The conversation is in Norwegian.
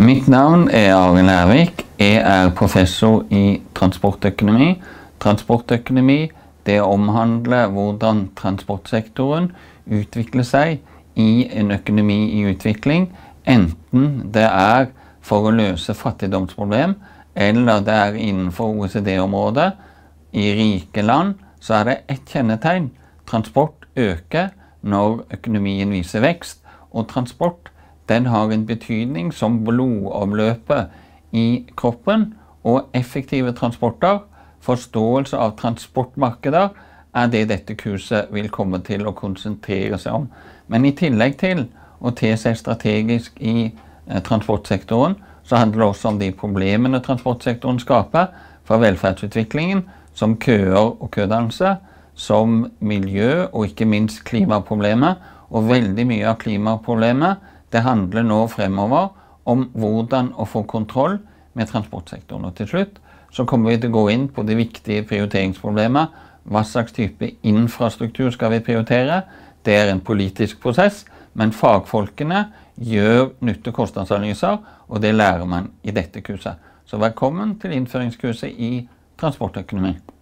Mitt navn er Arild Hervik. Jeg er professor i transportøkonomi. Transportøkonomi det omhandler hvordan transportsektoren utvikler seg i en økonomi i utvikling, enten det er for å løse fattigdomsproblem, eller det er innenfor OECD-området. I rike land så er det ett kjennetegn. Transport øker når økonomien viser vekst, og transport den har en betydning som blodomløpet i kroppen og effektive transporter, forståelse av transportmarkeder, er det dette kurset vil komme til å konsentrere seg om. Men i tillegg til å te seg strategisk i eh, transportsektoren, så handler det også om de problemene transportsektoren skaper for velferdsutviklingen, som køer og kødannelse, som miljø og ikke minst klimaproblemet. Og veldig mye av klimaproblemet det handler nå fremover om hvordan å få kontroll med transportsektoren. Og til slutt så kommer vi til å gå inn på de viktige prioriteringsproblemene. Hva slags type infrastruktur skal vi prioritere? Det er en politisk prosess, men fagfolkene gjør nytte- og kostnadsanalyser, og det lærer man i dette kurset. Så velkommen til innføringskurset i transportøkonomi.